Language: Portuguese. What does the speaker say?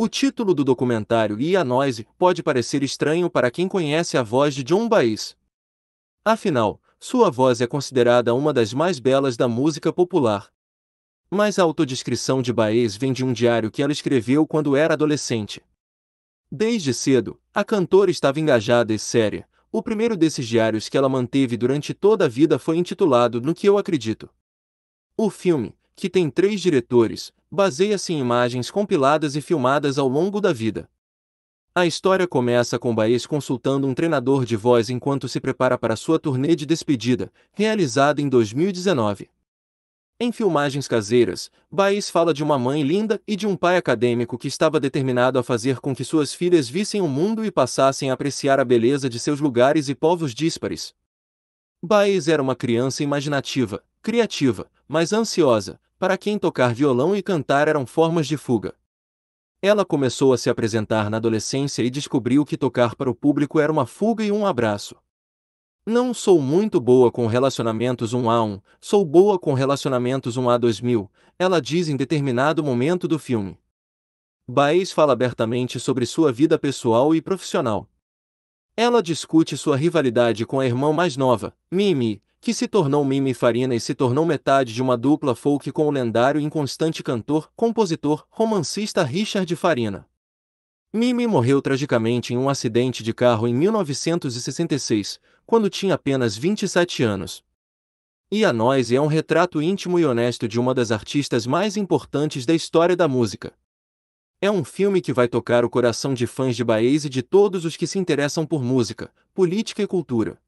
O título do documentário e a Noise pode parecer estranho para quem conhece a voz de John Baez. Afinal, sua voz é considerada uma das mais belas da música popular. Mas a autodescrição de Baez vem de um diário que ela escreveu quando era adolescente. Desde cedo, a cantora estava engajada e séria. O primeiro desses diários que ela manteve durante toda a vida foi intitulado No que eu acredito. O filme, que tem três diretores, baseia-se em imagens compiladas e filmadas ao longo da vida. A história começa com Baez consultando um treinador de voz enquanto se prepara para sua turnê de despedida, realizada em 2019. Em filmagens caseiras, Baez fala de uma mãe linda e de um pai acadêmico que estava determinado a fazer com que suas filhas vissem o mundo e passassem a apreciar a beleza de seus lugares e povos díspares. Baez era uma criança imaginativa, criativa, mas ansiosa, para quem tocar violão e cantar eram formas de fuga. Ela começou a se apresentar na adolescência e descobriu que tocar para o público era uma fuga e um abraço. Não sou muito boa com relacionamentos 1 a 1, sou boa com relacionamentos 1 a 2000, ela diz em determinado momento do filme. Baez fala abertamente sobre sua vida pessoal e profissional. Ela discute sua rivalidade com a irmã mais nova, Mimi, que se tornou Mimi Farina e se tornou metade de uma dupla folk com o lendário e inconstante cantor, compositor, romancista Richard Farina. Mimi morreu tragicamente em um acidente de carro em 1966, quando tinha apenas 27 anos. E a Noise é um retrato íntimo e honesto de uma das artistas mais importantes da história da música. É um filme que vai tocar o coração de fãs de Baez e de todos os que se interessam por música, política e cultura.